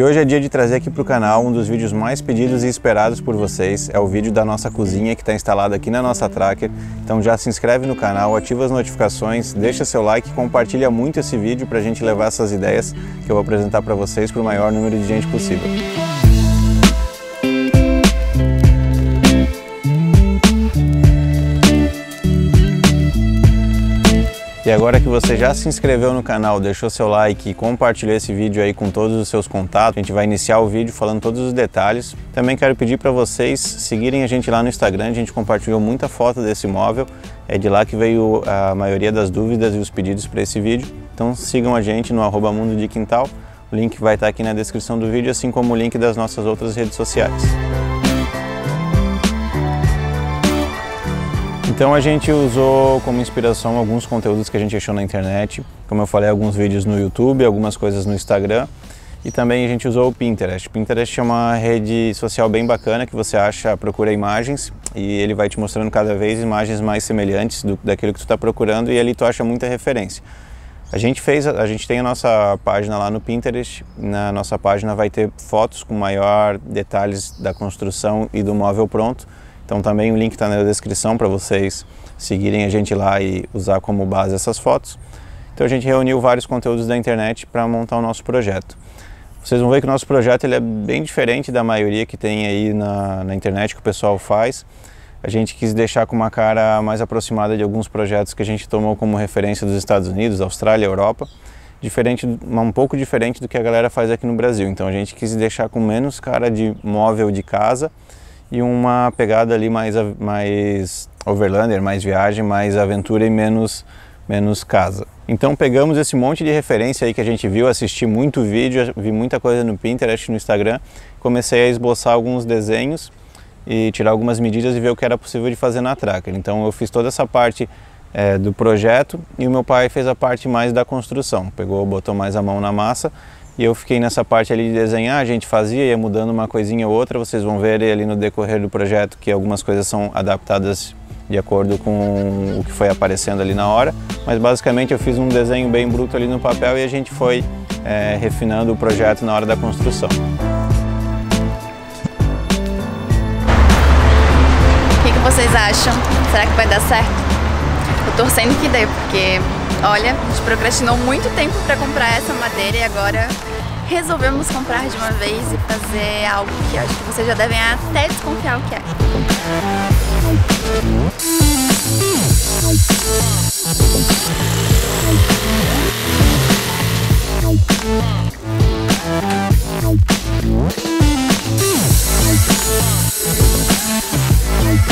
E hoje é dia de trazer aqui para o canal um dos vídeos mais pedidos e esperados por vocês, é o vídeo da nossa cozinha que está instalada aqui na nossa Tracker, então já se inscreve no canal, ativa as notificações, deixa seu like, compartilha muito esse vídeo para a gente levar essas ideias que eu vou apresentar para vocês para o maior número de gente possível. E agora que você já se inscreveu no canal, deixou seu like e compartilhou esse vídeo aí com todos os seus contatos, a gente vai iniciar o vídeo falando todos os detalhes. Também quero pedir para vocês seguirem a gente lá no Instagram, a gente compartilhou muita foto desse imóvel, é de lá que veio a maioria das dúvidas e os pedidos para esse vídeo. Então sigam a gente no arroba Mundo de Quintal, o link vai estar tá aqui na descrição do vídeo, assim como o link das nossas outras redes sociais. Então a gente usou como inspiração alguns conteúdos que a gente achou na internet, como eu falei, alguns vídeos no YouTube, algumas coisas no Instagram, e também a gente usou o Pinterest. Pinterest é uma rede social bem bacana que você acha, procura imagens e ele vai te mostrando cada vez imagens mais semelhantes do, daquilo que tu está procurando e ali tu acha muita referência. A gente fez, a gente tem a nossa página lá no Pinterest. Na nossa página vai ter fotos com maior detalhes da construção e do móvel pronto. Então também o link está na descrição para vocês seguirem a gente lá e usar como base essas fotos. Então a gente reuniu vários conteúdos da internet para montar o nosso projeto. Vocês vão ver que o nosso projeto ele é bem diferente da maioria que tem aí na, na internet que o pessoal faz. A gente quis deixar com uma cara mais aproximada de alguns projetos que a gente tomou como referência dos Estados Unidos, Austrália, Europa, diferente, um pouco diferente do que a galera faz aqui no Brasil. Então a gente quis deixar com menos cara de móvel de casa e uma pegada ali mais, mais overlander, mais viagem, mais aventura e menos, menos casa. Então pegamos esse monte de referência aí que a gente viu, assisti muito vídeo, vi muita coisa no Pinterest, no Instagram, comecei a esboçar alguns desenhos e tirar algumas medidas e ver o que era possível de fazer na Tracker. Então eu fiz toda essa parte é, do projeto e o meu pai fez a parte mais da construção, pegou, botou mais a mão na massa e eu fiquei nessa parte ali de desenhar, a gente fazia, ia mudando uma coisinha ou outra. Vocês vão ver ali no decorrer do projeto que algumas coisas são adaptadas de acordo com o que foi aparecendo ali na hora. Mas basicamente eu fiz um desenho bem bruto ali no papel e a gente foi é, refinando o projeto na hora da construção. O que, que vocês acham? Será que vai dar certo? Tô torcendo que dê, porque Olha, a gente procrastinou muito tempo para comprar essa madeira e agora resolvemos comprar de uma vez e fazer algo que acho que vocês já devem até desconfiar o que é.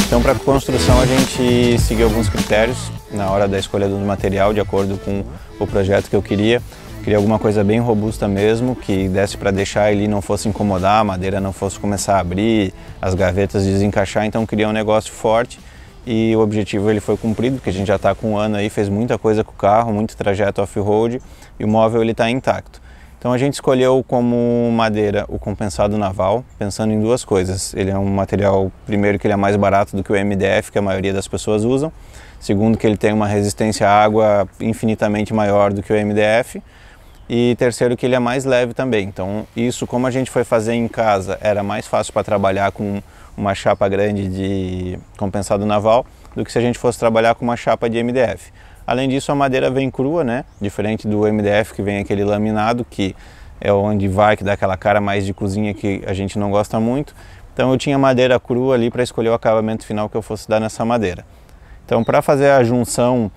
Então, para a construção, a gente seguiu alguns critérios na hora da escolha do material, de acordo com o projeto que eu queria. Queria alguma coisa bem robusta mesmo, que desse para deixar ele não fosse incomodar, a madeira não fosse começar a abrir, as gavetas desencaixar, então queria um negócio forte e o objetivo ele foi cumprido, porque a gente já está com um ano aí, fez muita coisa com o carro, muito trajeto off-road e o móvel ele está intacto. Então a gente escolheu como madeira o compensado naval, pensando em duas coisas. Ele é um material, primeiro, que ele é mais barato do que o MDF, que a maioria das pessoas usam. Segundo, que ele tem uma resistência à água infinitamente maior do que o MDF. E terceiro, que ele é mais leve também. Então isso, como a gente foi fazer em casa, era mais fácil para trabalhar com uma chapa grande de compensado naval do que se a gente fosse trabalhar com uma chapa de MDF. Além disso, a madeira vem crua, né? Diferente do MDF que vem aquele laminado que é onde vai que dá aquela cara mais de cozinha que a gente não gosta muito. Então eu tinha madeira crua ali para escolher o acabamento final que eu fosse dar nessa madeira. Então para fazer a junção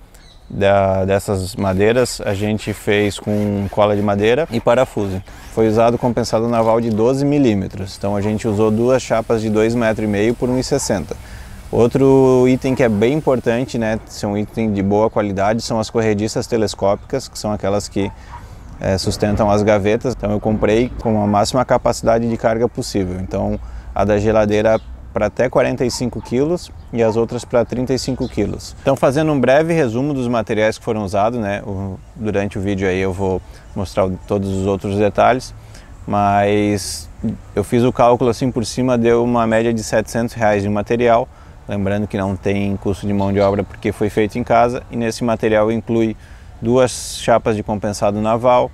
da, dessas madeiras a gente fez com cola de madeira e parafuso. Foi usado compensado naval de 12 milímetros, então a gente usou duas chapas de 2,5 metros por 1,60 Outro item que é bem importante, né, são um item de boa qualidade, são as corrediças telescópicas, que são aquelas que é, sustentam as gavetas. Então eu comprei com a máxima capacidade de carga possível. Então a da geladeira para até 45 quilos e as outras para 35 quilos. Então fazendo um breve resumo dos materiais que foram usados, né? O, durante o vídeo aí eu vou mostrar todos os outros detalhes, mas eu fiz o cálculo assim por cima, deu uma média de 700 reais de material Lembrando que não tem custo de mão de obra porque foi feito em casa e nesse material inclui duas chapas de compensado naval,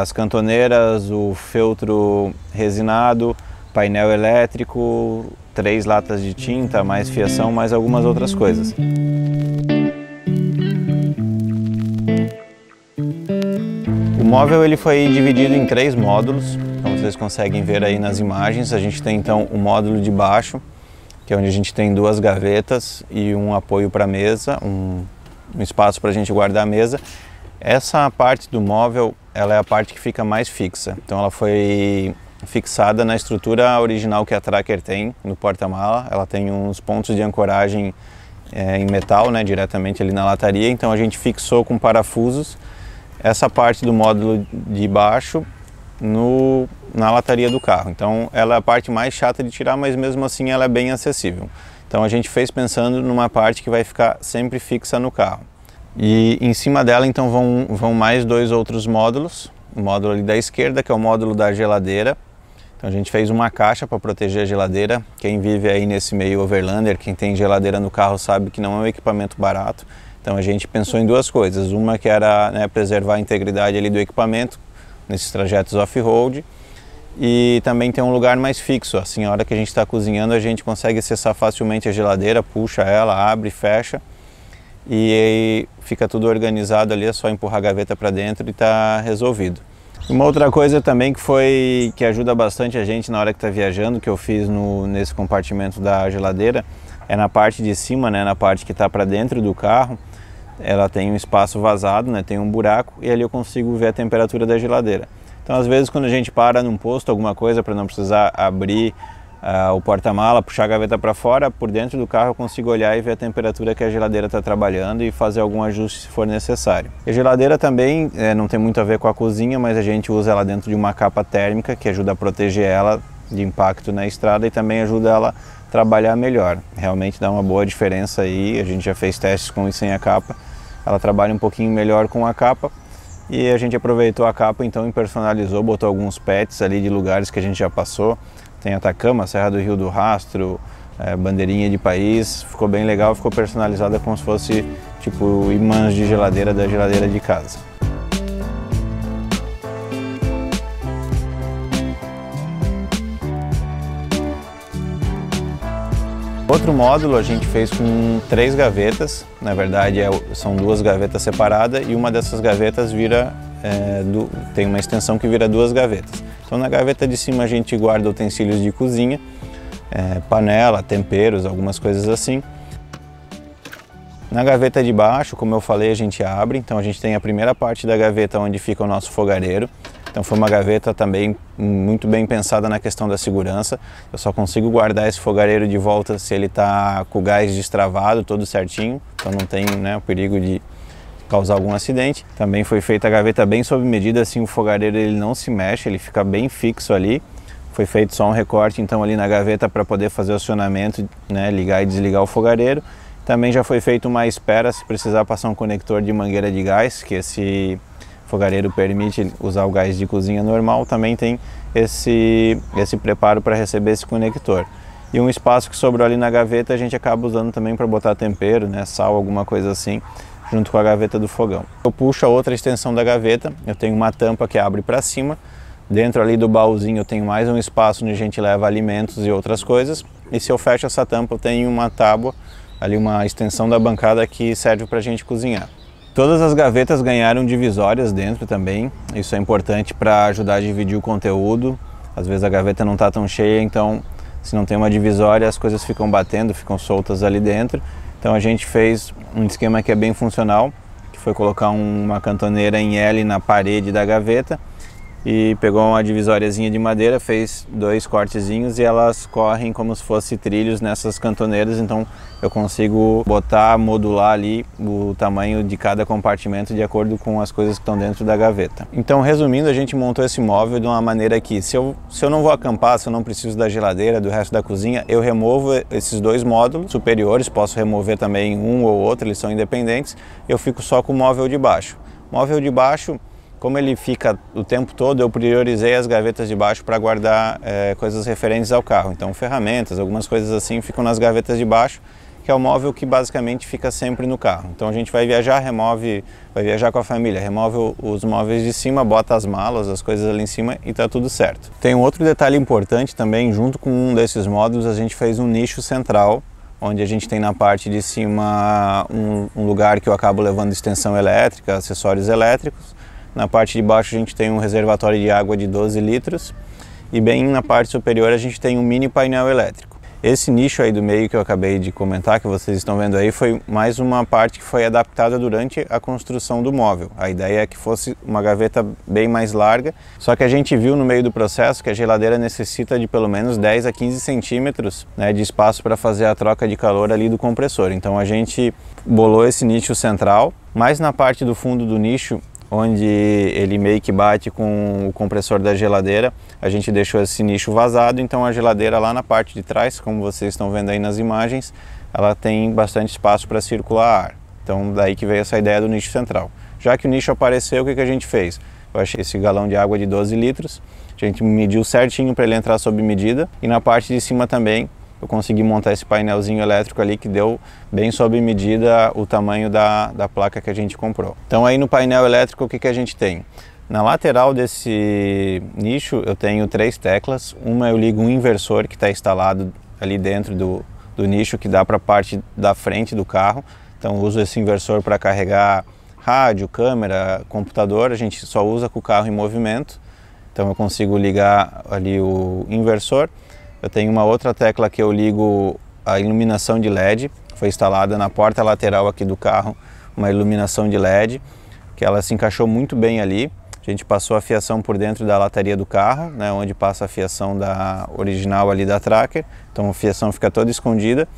as cantoneiras, o feltro resinado, painel elétrico, três latas de tinta, mais fiação, mais algumas outras coisas. O móvel ele foi dividido em três módulos, como então, vocês conseguem ver aí nas imagens. A gente tem então o módulo de baixo, que é onde a gente tem duas gavetas e um apoio para mesa, um, um espaço para a gente guardar a mesa. Essa parte do móvel, ela é a parte que fica mais fixa. Então ela foi fixada na estrutura original que a Tracker tem no porta-mala. Ela tem uns pontos de ancoragem é, em metal, né, diretamente ali na lataria. Então a gente fixou com parafusos essa parte do módulo de baixo no na lataria do carro. Então ela é a parte mais chata de tirar, mas mesmo assim ela é bem acessível. Então a gente fez pensando numa parte que vai ficar sempre fixa no carro. E em cima dela então vão, vão mais dois outros módulos. O módulo ali da esquerda, que é o módulo da geladeira. Então a gente fez uma caixa para proteger a geladeira. Quem vive aí nesse meio overlander, quem tem geladeira no carro sabe que não é um equipamento barato. Então a gente pensou em duas coisas. Uma que era né, preservar a integridade ali do equipamento nesses trajetos off-road e também tem um lugar mais fixo. Assim, a hora que a gente está cozinhando, a gente consegue acessar facilmente a geladeira, puxa ela, abre, fecha e fica tudo organizado ali, é só empurrar a gaveta para dentro e está resolvido. Uma outra coisa também que foi que ajuda bastante a gente na hora que está viajando, que eu fiz no, nesse compartimento da geladeira, é na parte de cima, né, na parte que está para dentro do carro, ela tem um espaço vazado, né, tem um buraco e ali eu consigo ver a temperatura da geladeira. Então, às vezes, quando a gente para num posto, alguma coisa, para não precisar abrir uh, o porta-mala, puxar a gaveta para fora, por dentro do carro eu consigo olhar e ver a temperatura que a geladeira está trabalhando e fazer algum ajuste se for necessário. a geladeira também é, não tem muito a ver com a cozinha, mas a gente usa ela dentro de uma capa térmica que ajuda a proteger ela de impacto na estrada e também ajuda ela a trabalhar melhor. Realmente dá uma boa diferença aí, a gente já fez testes com e sem a capa. Ela trabalha um pouquinho melhor com a capa e a gente aproveitou a capa então e personalizou, botou alguns pets ali de lugares que a gente já passou. Tem Atacama, Serra do Rio do Rastro, é, bandeirinha de país. Ficou bem legal, ficou personalizada como se fosse tipo imãs de geladeira da geladeira de casa. Outro módulo a gente fez com três gavetas, na verdade é, são duas gavetas separadas e uma dessas gavetas vira é, do, tem uma extensão que vira duas gavetas. Então na gaveta de cima a gente guarda utensílios de cozinha, é, panela, temperos, algumas coisas assim. Na gaveta de baixo, como eu falei, a gente abre, então a gente tem a primeira parte da gaveta onde fica o nosso fogareiro. Então foi uma gaveta também muito bem pensada na questão da segurança. Eu só consigo guardar esse fogareiro de volta se ele está com o gás destravado, todo certinho, então não tem né, o perigo de causar algum acidente. Também foi feita a gaveta bem sob medida, assim o fogareiro ele não se mexe, ele fica bem fixo ali. Foi feito só um recorte então ali na gaveta para poder fazer o acionamento, né, ligar e desligar o fogareiro. Também já foi feita uma espera se precisar passar um conector de mangueira de gás, que esse fogareiro permite usar o gás de cozinha normal, também tem esse, esse preparo para receber esse conector. E um espaço que sobrou ali na gaveta a gente acaba usando também para botar tempero, né, sal, alguma coisa assim, junto com a gaveta do fogão. Eu puxo a outra extensão da gaveta, eu tenho uma tampa que abre para cima, dentro ali do baúzinho eu tenho mais um espaço onde a gente leva alimentos e outras coisas, e se eu fecho essa tampa eu tenho uma tábua, ali uma extensão da bancada que serve para a gente cozinhar. Todas as gavetas ganharam divisórias dentro também, isso é importante para ajudar a dividir o conteúdo. Às vezes a gaveta não está tão cheia, então se não tem uma divisória as coisas ficam batendo, ficam soltas ali dentro. Então a gente fez um esquema que é bem funcional, que foi colocar uma cantoneira em L na parede da gaveta e pegou uma divisóriazinha de madeira, fez dois cortezinhos e elas correm como se fosse trilhos nessas cantoneiras, então eu consigo botar, modular ali o tamanho de cada compartimento de acordo com as coisas que estão dentro da gaveta. Então, resumindo, a gente montou esse móvel de uma maneira que se eu, se eu não vou acampar, se eu não preciso da geladeira, do resto da cozinha, eu removo esses dois módulos superiores, posso remover também um ou outro, eles são independentes, eu fico só com o móvel de baixo. Móvel de baixo como ele fica o tempo todo, eu priorizei as gavetas de baixo para guardar é, coisas referentes ao carro. Então, ferramentas, algumas coisas assim ficam nas gavetas de baixo, que é o móvel que basicamente fica sempre no carro. Então, a gente vai viajar, remove, vai viajar com a família, remove os móveis de cima, bota as malas, as coisas ali em cima e tá tudo certo. Tem um outro detalhe importante também, junto com um desses módulos, a gente fez um nicho central onde a gente tem na parte de cima um, um, lugar que eu acabo levando extensão elétrica, acessórios elétricos, na parte de baixo a gente tem um reservatório de água de 12 litros e bem na parte superior a gente tem um mini painel elétrico. Esse nicho aí do meio que eu acabei de comentar, que vocês estão vendo aí, foi mais uma parte que foi adaptada durante a construção do móvel. A ideia é que fosse uma gaveta bem mais larga, só que a gente viu no meio do processo que a geladeira necessita de pelo menos 10 a 15 centímetros né, de espaço para fazer a troca de calor ali do compressor. Então a gente bolou esse nicho central, mas na parte do fundo do nicho onde ele meio que bate com o compressor da geladeira. A gente deixou esse nicho vazado, então a geladeira lá na parte de trás, como vocês estão vendo aí nas imagens, ela tem bastante espaço para circular ar. Então daí que veio essa ideia do nicho central. Já que o nicho apareceu, o que, que a gente fez? Eu achei esse galão de água de 12 litros, a gente mediu certinho para ele entrar sob medida e na parte de cima também eu consegui montar esse painelzinho elétrico ali que deu bem sob medida o tamanho da, da placa que a gente comprou. Então aí no painel elétrico o que, que a gente tem? Na lateral desse nicho eu tenho três teclas, uma eu ligo um inversor que está instalado ali dentro do, do nicho que dá para a parte da frente do carro, então uso esse inversor para carregar rádio, câmera, computador, a gente só usa com o carro em movimento, então eu consigo ligar ali o inversor eu tenho uma outra tecla que eu ligo a iluminação de LED, foi instalada na porta lateral aqui do carro, uma iluminação de LED, que ela se encaixou muito bem ali. A gente passou a fiação por dentro da lataria do carro, né, onde passa a fiação da original ali da Tracker, então a fiação fica toda escondida.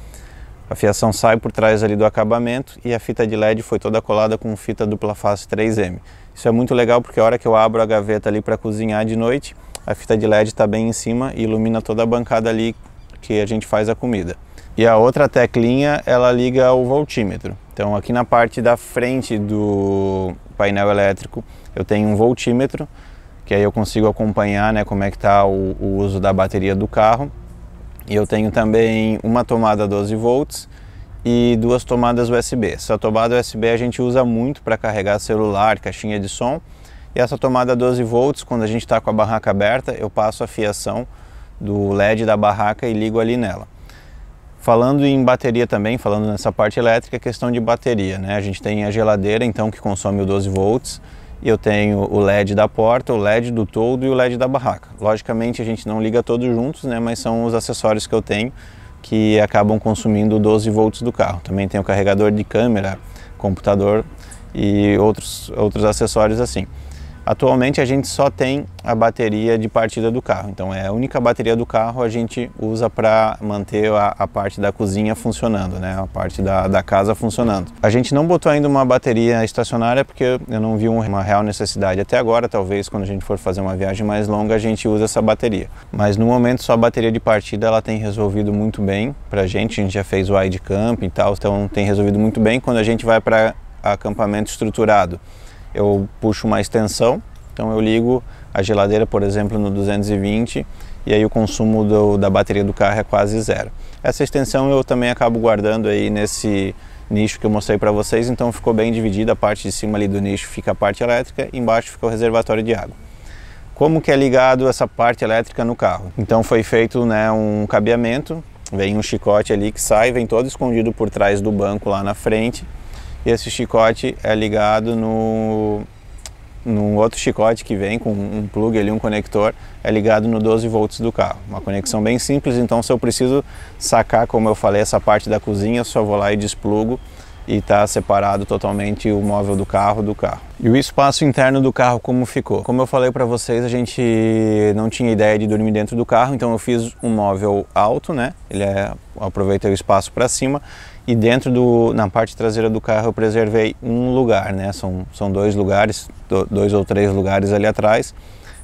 A fiação sai por trás ali do acabamento e a fita de LED foi toda colada com fita dupla face 3M. Isso é muito legal porque a hora que eu abro a gaveta ali para cozinhar de noite, a fita de LED está bem em cima e ilumina toda a bancada ali que a gente faz a comida. E a outra teclinha, ela liga o voltímetro. Então aqui na parte da frente do painel elétrico, eu tenho um voltímetro, que aí eu consigo acompanhar né, como é que está o, o uso da bateria do carro. E eu tenho também uma tomada 12 volts e duas tomadas USB. Essa tomada USB a gente usa muito para carregar celular, caixinha de som, e essa tomada 12 volts, quando a gente está com a barraca aberta, eu passo a fiação do LED da barraca e ligo ali nela. Falando em bateria também, falando nessa parte elétrica, é questão de bateria, né? A gente tem a geladeira, então, que consome o 12 volts, e eu tenho o LED da porta, o LED do todo e o LED da barraca. Logicamente, a gente não liga todos juntos, né? Mas são os acessórios que eu tenho que acabam consumindo 12 volts do carro. Também tem o carregador de câmera, computador e outros, outros acessórios assim. Atualmente a gente só tem a bateria de partida do carro, então é a única bateria do carro a gente usa para manter a, a, parte da cozinha funcionando, né? a parte da, da casa funcionando. A gente não botou ainda uma bateria estacionária porque eu não vi uma real necessidade até agora, talvez quando a gente for fazer uma viagem mais longa a gente usa essa bateria. Mas no momento só a bateria de partida ela tem resolvido muito bem para a gente, a gente já fez o ID Camp e tal, então tem resolvido muito bem quando a gente vai para acampamento estruturado eu puxo uma extensão, então eu ligo a geladeira, por exemplo, no 220 e aí o consumo do, da bateria do carro é quase zero. Essa extensão eu também acabo guardando aí nesse nicho que eu mostrei para vocês, então ficou bem dividida, a parte de cima ali do nicho fica a parte elétrica, embaixo fica o reservatório de água. Como que é ligado essa parte elétrica no carro? Então foi feito né, um cabeamento, vem um chicote ali que sai, vem todo escondido por trás do banco lá na frente, e esse chicote é ligado no num outro chicote que vem com um plug ali, um conector, é ligado no 12 volts do carro. Uma conexão bem simples, então se eu preciso sacar, como eu falei, essa parte da cozinha, só vou lá e desplugo e está separado totalmente o móvel do carro do carro. E o espaço interno do carro como ficou? Como eu falei para vocês, a gente não tinha ideia de dormir dentro do carro, então eu fiz um móvel alto, né? Ele é, aproveitei o espaço para cima e dentro do na parte traseira do carro eu preservei um lugar, né? São, são dois lugares, dois ou três lugares ali atrás.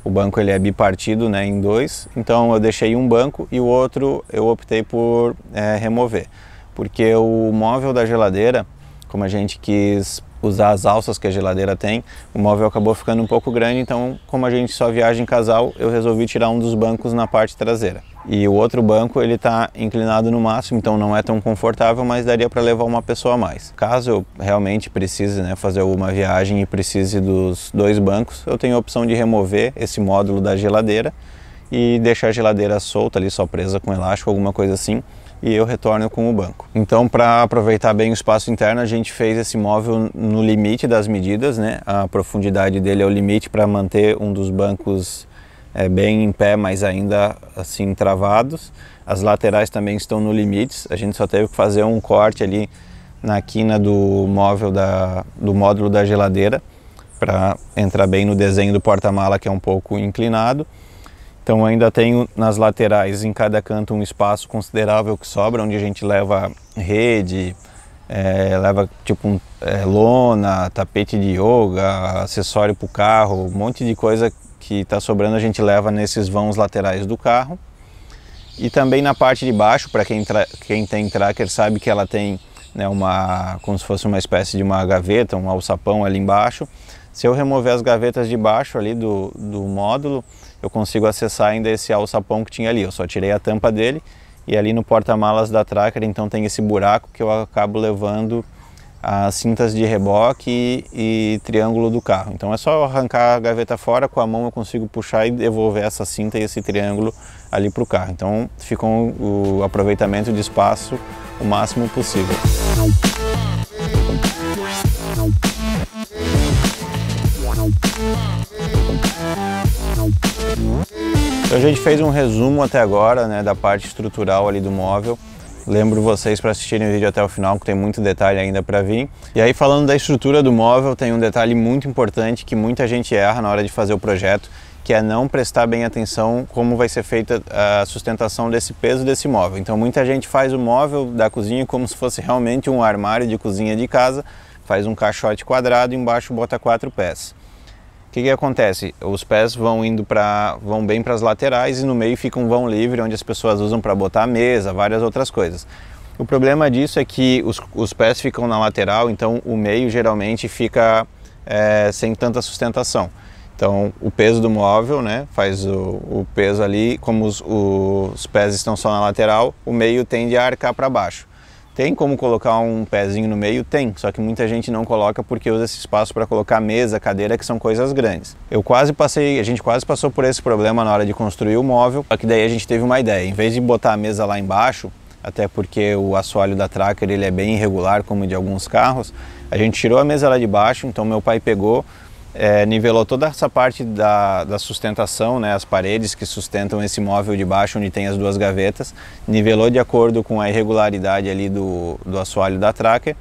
O banco ele é bipartido, né, em dois. Então eu deixei um banco e o outro eu optei por é, remover, porque o móvel da geladeira, como a gente quis usar as alças que a geladeira tem, o móvel acabou ficando um pouco grande. Então, como a gente só viaja em casal, eu resolvi tirar um dos bancos na parte traseira e o outro banco ele está inclinado no máximo, então não é tão confortável, mas daria para levar uma pessoa a mais. Caso eu realmente precise né, fazer alguma viagem e precise dos dois bancos, eu tenho a opção de remover esse módulo da geladeira e deixar a geladeira solta ali, só presa com elástico, alguma coisa assim, e eu retorno com o banco. Então, para aproveitar bem o espaço interno, a gente fez esse móvel no limite das medidas, né? A profundidade dele é o limite para manter um dos bancos é, bem em pé, mas ainda assim travados. As laterais também estão no limite, a gente só teve que fazer um corte ali na quina do móvel da, do módulo da geladeira para entrar bem no desenho do porta-mala que é um pouco inclinado. Então ainda tenho nas laterais em cada canto um espaço considerável que sobra onde a gente leva rede, é, leva tipo um, é, lona, tapete de yoga, acessório para o carro, um monte de coisa que está sobrando a gente leva nesses vãos laterais do carro. E também na parte de baixo, para quem, quem tem tracker sabe que ela tem né, uma, como se fosse uma espécie de uma gaveta, um alçapão ali embaixo. Se eu remover as gavetas de baixo ali do, do módulo, eu consigo acessar ainda esse alçapão que tinha ali. Eu só tirei a tampa dele e ali no porta-malas da Tracker então tem esse buraco que eu acabo levando as cintas de reboque e, e, triângulo do carro. Então é só arrancar a gaveta fora, com a mão eu consigo puxar e devolver essa cinta e esse triângulo ali para o carro. Então fica um, o aproveitamento de espaço o máximo possível. Então a gente fez um resumo até agora né, da parte estrutural ali do móvel. Lembro vocês para assistirem o vídeo até o final, que tem muito detalhe ainda para vir. E aí falando da estrutura do móvel, tem um detalhe muito importante que muita gente erra na hora de fazer o projeto, que é não prestar bem atenção como vai ser feita a sustentação desse peso desse móvel. Então muita gente faz o móvel da cozinha como se fosse realmente um armário de cozinha de casa, faz um caixote quadrado e embaixo bota quatro peças que, que acontece? Os pés vão indo para vão bem para as laterais e no meio fica um vão livre onde as pessoas usam para botar a mesa, várias outras coisas. O problema disso é que os, os pés ficam na lateral, então o meio geralmente fica é, sem tanta sustentação. Então o peso do móvel né, faz o, o peso ali, como os, os pés estão só na lateral, o meio tende a arcar para baixo. Tem como colocar um pezinho no meio? Tem, só que muita gente não coloca porque usa esse espaço para colocar mesa, cadeira, que são coisas grandes. Eu quase passei, a gente quase passou por esse problema na hora de construir o móvel, só que daí a gente teve uma ideia. Em vez de botar a mesa lá embaixo, até porque o assoalho da Tracker ele é bem irregular, como de alguns carros, a gente tirou a mesa lá de baixo, então meu pai pegou, é, nivelou toda essa parte da, da, sustentação, né, as paredes que sustentam esse móvel de baixo onde tem as duas gavetas, nivelou de acordo com a irregularidade ali do, do assoalho da tracker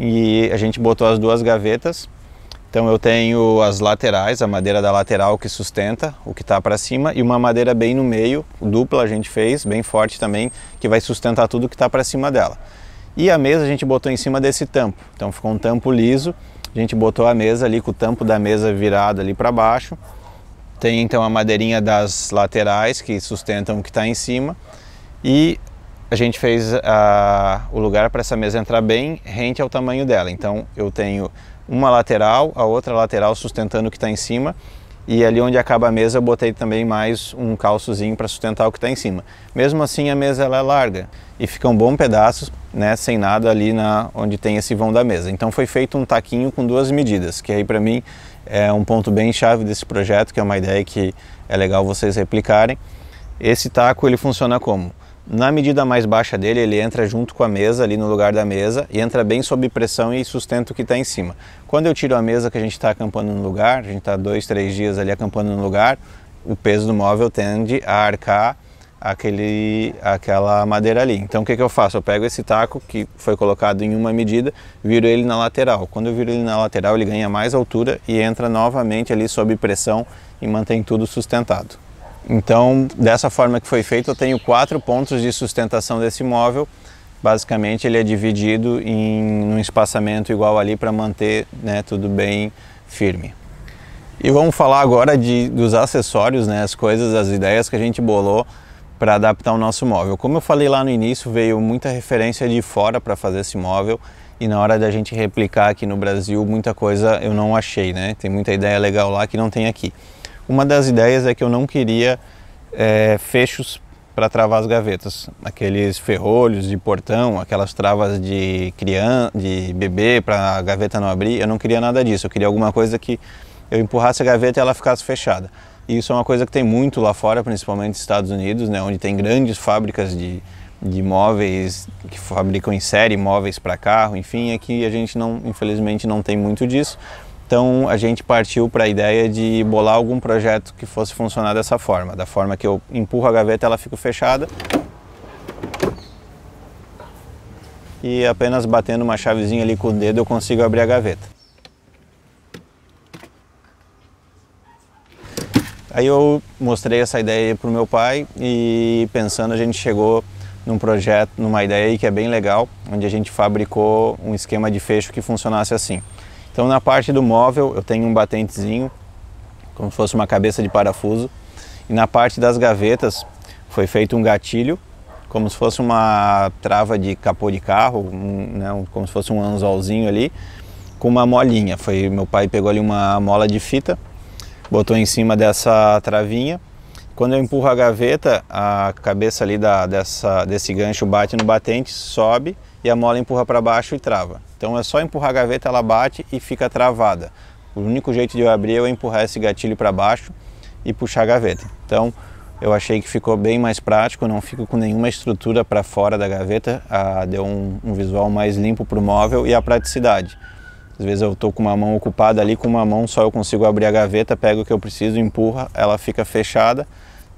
e a gente botou as duas gavetas. Então eu tenho as laterais, a madeira da lateral que sustenta o que está para cima e uma madeira bem no meio, dupla a gente fez, bem forte também, que vai sustentar tudo que está para cima dela. E a mesa a gente botou em cima desse tampo, então ficou um tampo liso a gente botou a mesa ali com o tampo da mesa virado ali para baixo. Tem então a madeirinha das laterais que sustentam o que está em cima. E a gente fez a, o lugar para essa mesa entrar bem rente ao tamanho dela. Então eu tenho uma lateral, a outra lateral sustentando o que está em cima e ali onde acaba a mesa eu botei também mais um calçozinho para sustentar o que está em cima. Mesmo assim a mesa ela é larga e fica um bom pedaço, né, sem nada ali na onde tem esse vão da mesa. Então foi feito um taquinho com duas medidas, que aí para mim é um ponto bem chave desse projeto, que é uma ideia que é legal vocês replicarem. Esse taco ele funciona como? Na medida mais baixa dele, ele entra junto com a mesa, ali no lugar da mesa, e entra bem sob pressão e sustenta o que está em cima. Quando eu tiro a mesa que a gente está acampando no lugar, a gente está dois, três dias ali acampando no lugar, o peso do móvel tende a arcar aquele, aquela madeira ali. Então o que, que eu faço? Eu pego esse taco que foi colocado em uma medida, viro ele na lateral. Quando eu viro ele na lateral, ele ganha mais altura e entra novamente ali sob pressão e mantém tudo sustentado. Então, dessa forma que foi feito, eu tenho quatro pontos de sustentação desse imóvel. Basicamente, ele é dividido em um espaçamento igual ali para manter né, tudo bem firme. E vamos falar agora de, dos acessórios, né, as coisas, as ideias que a gente bolou para adaptar o nosso móvel. Como eu falei lá no início, veio muita referência de fora para fazer esse móvel e na hora da gente replicar aqui no Brasil, muita coisa eu não achei, né? Tem muita ideia legal lá que não tem aqui. Uma das ideias é que eu não queria é, fechos para travar as gavetas, aqueles ferrolhos de portão, aquelas travas de criança, de bebê para a gaveta não abrir. Eu não queria nada disso. Eu queria alguma coisa que eu empurrasse a gaveta e ela ficasse fechada. E isso é uma coisa que tem muito lá fora, principalmente nos Estados Unidos, né, onde tem grandes fábricas de, de móveis que fabricam em série móveis para carro, enfim, aqui é a gente não, infelizmente, não tem muito disso. Então a gente partiu para a ideia de bolar algum projeto que fosse funcionar dessa forma, da forma que eu empurro a gaveta, ela fica fechada e apenas batendo uma chavezinha ali com o dedo eu consigo abrir a gaveta. Aí eu mostrei essa ideia para o meu pai e pensando a gente chegou num projeto, numa ideia que é bem legal, onde a gente fabricou um esquema de fecho que funcionasse assim. Então na parte do móvel eu tenho um batentezinho, como se fosse uma cabeça de parafuso, e na parte das gavetas foi feito um gatilho, como se fosse uma trava de capô de carro, um, né, como se fosse um anzolzinho ali, com uma molinha. Foi meu pai pegou ali uma mola de fita, botou em cima dessa travinha. Quando eu empurro a gaveta, a cabeça ali da, dessa, desse gancho bate no batente, sobe e a mola empurra para baixo e trava. Então é só empurrar a gaveta, ela bate e fica travada. O único jeito de eu abrir é eu empurrar esse gatilho para baixo e puxar a gaveta. Então eu achei que ficou bem mais prático, não fico com nenhuma estrutura para fora da gaveta, ah, deu um, um, visual mais limpo para o móvel e a praticidade. Às vezes eu estou com uma mão ocupada ali, com uma mão só eu consigo abrir a gaveta, pego o que eu preciso, empurra, ela fica fechada.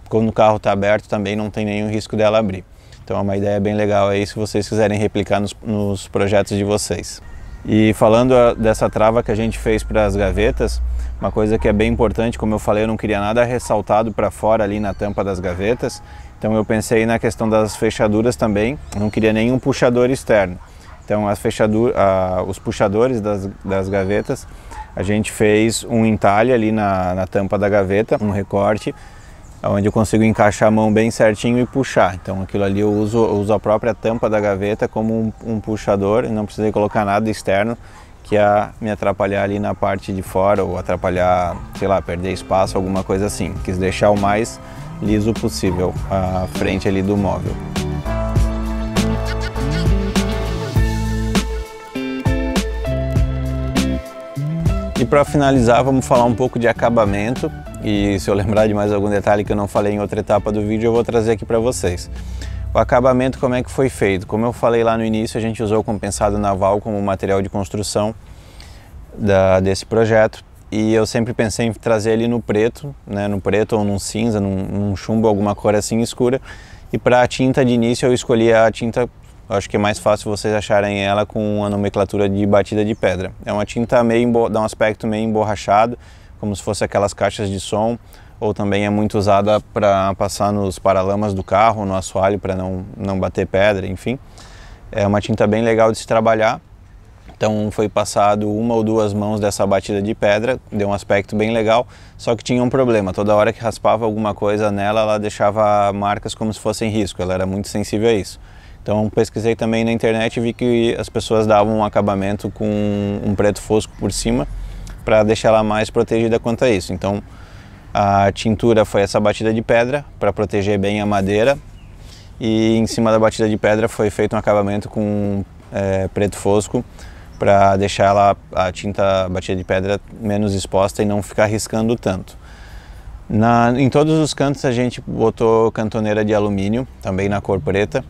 Quando o carro está aberto também não tem nenhum risco dela abrir. Então é uma ideia bem legal aí se vocês quiserem replicar nos, nos projetos de vocês. E falando ah, dessa trava que a gente fez para as gavetas, uma coisa que é bem importante, como eu falei, eu não queria nada ressaltado para fora ali na tampa das gavetas, então eu pensei na questão das fechaduras também, não queria nenhum puxador externo. Então as fechadura, os puxadores das, das gavetas, a gente fez um entalhe ali na, na tampa da gaveta, um recorte, é onde eu consigo encaixar a mão bem certinho e puxar. Então aquilo ali eu uso, eu uso a própria tampa da gaveta como um, um puxador e não precisei colocar nada externo que ia me atrapalhar ali na parte de fora ou atrapalhar, sei lá, perder espaço, alguma coisa assim. Quis deixar o mais liso possível a frente ali do móvel. E para finalizar, vamos falar um pouco de acabamento e se eu lembrar de mais algum detalhe que eu não falei em outra etapa do vídeo, eu vou trazer aqui para vocês. O acabamento como é que foi feito? Como eu falei lá no início, a gente usou o compensado naval como material de construção da, desse projeto e eu sempre pensei em trazer ele no preto, né, no preto ou num cinza, num, num chumbo, alguma cor assim escura. E para a tinta de início eu escolhi a tinta, acho que é mais fácil vocês acharem ela com a nomenclatura de batida de pedra. É uma tinta meio, dá um aspecto meio emborrachado, como se fosse aquelas caixas de som, ou também é muito usada para passar nos paralamas do carro, no assoalho, para não, não bater pedra, enfim. É uma tinta bem legal de se trabalhar. Então foi passado uma ou duas mãos dessa batida de pedra, deu um aspecto bem legal, só que tinha um problema. Toda hora que raspava alguma coisa nela, ela deixava marcas como se fossem risco, ela era muito sensível a isso. Então pesquisei também na internet e vi que as pessoas davam um acabamento com um preto fosco por cima para deixar ela mais protegida quanto a isso. Então a tintura foi essa batida de pedra para proteger bem a madeira e em cima da batida de pedra foi feito um acabamento com é, preto fosco para deixar ela, a tinta batida de pedra menos exposta e não ficar riscando tanto. Na, em todos os cantos a gente botou cantoneira de alumínio, também na cor preta,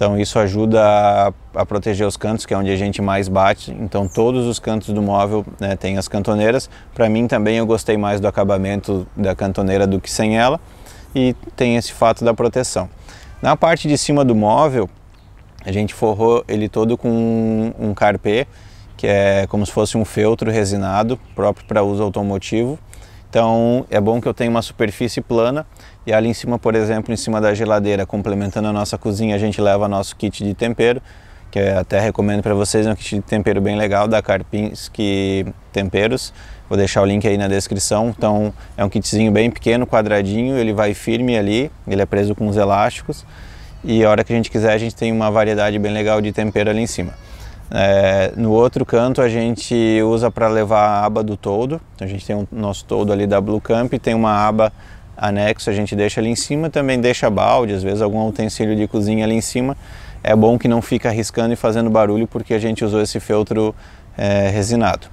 então isso ajuda a, a, proteger os cantos, que é onde a gente mais bate. Então todos os cantos do móvel né, tem as cantoneiras. Para mim também eu gostei mais do acabamento da cantoneira do que sem ela. E tem esse fato da proteção. Na parte de cima do móvel, a gente forrou ele todo com um, um carpê, que é como se fosse um feltro resinado, próprio para uso automotivo. Então é bom que eu tenha uma superfície plana e ali em cima, por exemplo, em cima da geladeira, complementando a nossa cozinha, a gente leva nosso kit de tempero, que até recomendo para vocês, é um kit de tempero bem legal da Karpinski Temperos. Vou deixar o link aí na descrição. Então, é um kitzinho bem pequeno, quadradinho, ele vai firme ali, ele é preso com os elásticos. E a hora que a gente quiser, a gente tem uma variedade bem legal de tempero ali em cima. É, no outro canto a gente usa para levar a aba do todo. Então a gente tem o nosso todo ali da Blue Camp e tem uma aba anexo a gente deixa ali em cima, também deixa balde, às vezes algum utensílio de cozinha ali em cima. É bom que não fica arriscando e fazendo barulho porque a gente usou esse feltro é, resinado.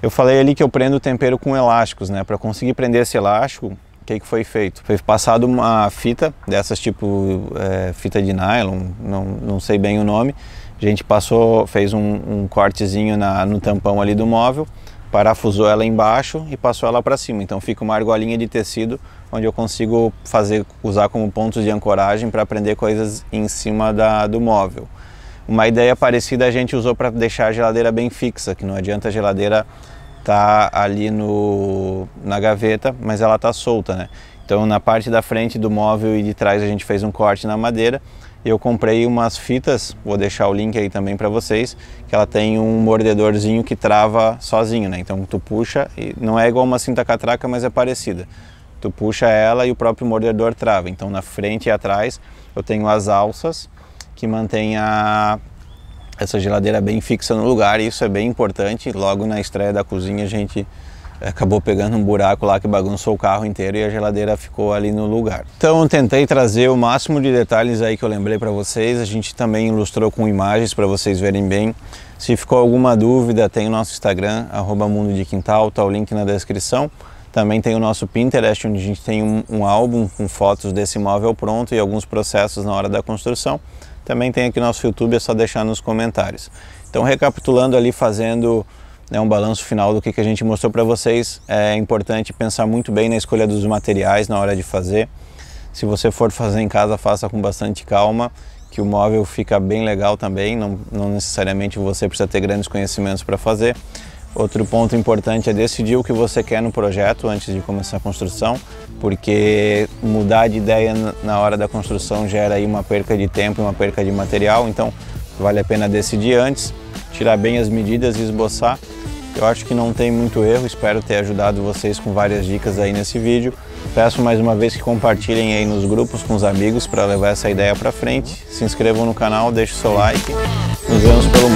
Eu falei ali que eu prendo o tempero com elásticos, né? Para conseguir prender esse elástico, o que, que foi feito? Foi passado uma fita dessas tipo é, fita de nylon, não, não sei bem o nome. A gente passou, fez um, um cortezinho na, no tampão ali do móvel parafusou ela embaixo e passou ela para cima. Então fica uma argolinha de tecido onde eu consigo fazer usar como pontos de ancoragem para prender coisas em cima da, do móvel. Uma ideia parecida a gente usou para deixar a geladeira bem fixa, que não adianta a geladeira estar tá ali no, na gaveta, mas ela está solta, né? Então na parte da frente do móvel e de trás a gente fez um corte na madeira eu comprei umas fitas, vou deixar o link aí também para vocês, que ela tem um mordedorzinho que trava sozinho, né? Então tu puxa e não é igual uma cinta catraca, mas é parecida. Tu puxa ela e o próprio mordedor trava. Então na frente e atrás eu tenho as alças que mantém a essa geladeira bem fixa no lugar, e isso é bem importante. Logo na estreia da cozinha a gente acabou pegando um buraco lá que bagunçou o carro inteiro e a geladeira ficou ali no lugar. Então tentei trazer o máximo de detalhes aí que eu lembrei para vocês, a gente também ilustrou com imagens para vocês verem bem. Se ficou alguma dúvida, tem o nosso Instagram, arroba Mundo de Quintal, tá o link na descrição. Também tem o nosso Pinterest, onde a gente tem um, um álbum com fotos desse imóvel pronto e alguns processos na hora da construção. Também tem aqui nosso YouTube, é só deixar nos comentários. Então recapitulando ali, fazendo né, um balanço final do que, que a gente mostrou para vocês. É importante pensar muito bem na escolha dos materiais na hora de fazer. Se você for fazer em casa, faça com bastante calma, que o móvel fica bem legal também, não, não necessariamente você precisa ter grandes conhecimentos para fazer. Outro ponto importante é decidir o que você quer no projeto antes de começar a construção, porque mudar de ideia na hora da construção gera aí uma perca de tempo e uma perca de material, então vale a pena decidir antes tirar bem as medidas e esboçar. Eu acho que não tem muito erro, espero ter ajudado vocês com várias dicas aí nesse vídeo. Peço mais uma vez que compartilhem aí nos grupos com os amigos para levar essa ideia para frente. Se inscrevam no canal, deixe seu like. Nos vemos pelo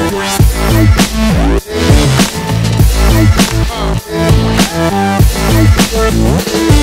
mundo.